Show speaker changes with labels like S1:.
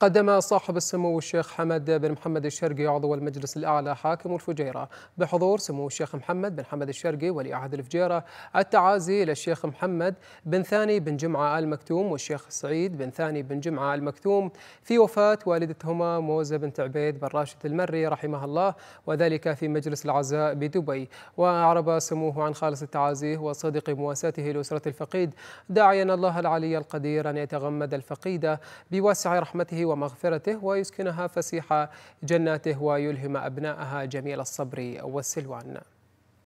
S1: قدم صاحب السمو الشيخ حمد بن محمد الشرقي عضو المجلس الأعلى حاكم الفجيرة بحضور سمو الشيخ محمد بن حمد الشرقي ولي عهد الفجيرة التعازي للشيخ محمد بن ثاني بن جمعة آل مكتوم والشيخ سعيد بن ثاني بن جمعة آل مكتوم في وفاة والدتهما موزة بنت عبيد بن راشد المري رحمها الله وذلك في مجلس العزاء بدبي وأعرب سموه عن خالص التعازي وصدق مواساته لأسرة الفقيد داعيا الله العلي القدير أن يتغمد الفقيد بوسع رحمته ومغفرته ويسكنها فسيح جناته ويلهم أبنائها جميل الصبر والسلوان